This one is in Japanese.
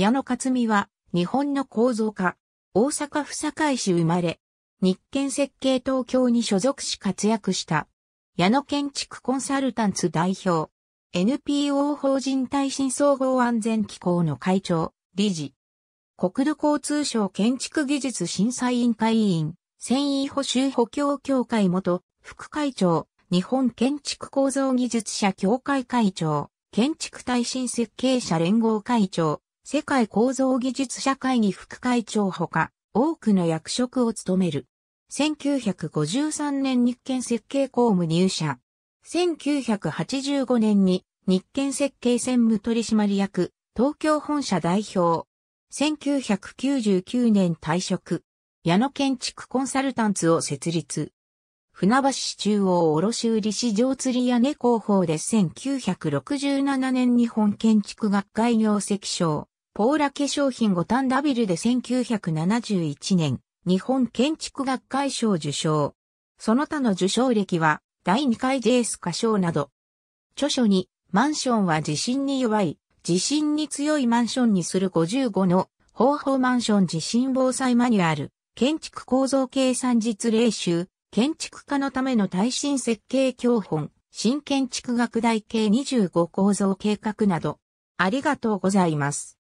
矢野克美は、日本の構造家、大阪府堺市生まれ、日建設計東京に所属し活躍した、矢野建築コンサルタンツ代表、NPO 法人耐震総合安全機構の会長、理事、国土交通省建築技術審査委員会委員、繊維補修補強協会元、副会長、日本建築構造技術者協会会長、建築耐震設計者連合会長、世界構造技術社会に副会長ほか、多くの役職を務める。1953年日建設計公務入社。1985年に日建設計専務取締役、東京本社代表。1999年退職。矢野建築コンサルタンツを設立。船橋市中央卸売市場釣り屋根広報で1967年日本建築学会業績賞。ポーラ化粧品五反田ビルで1971年、日本建築学会賞受賞。その他の受賞歴は、第2回 JS 歌賞など。著書に、マンションは地震に弱い、地震に強いマンションにする55の方法マンション地震防災マニュアル、建築構造計算実例集、建築家のための耐震設計教本、新建築学大系25構造計画など、ありがとうございます。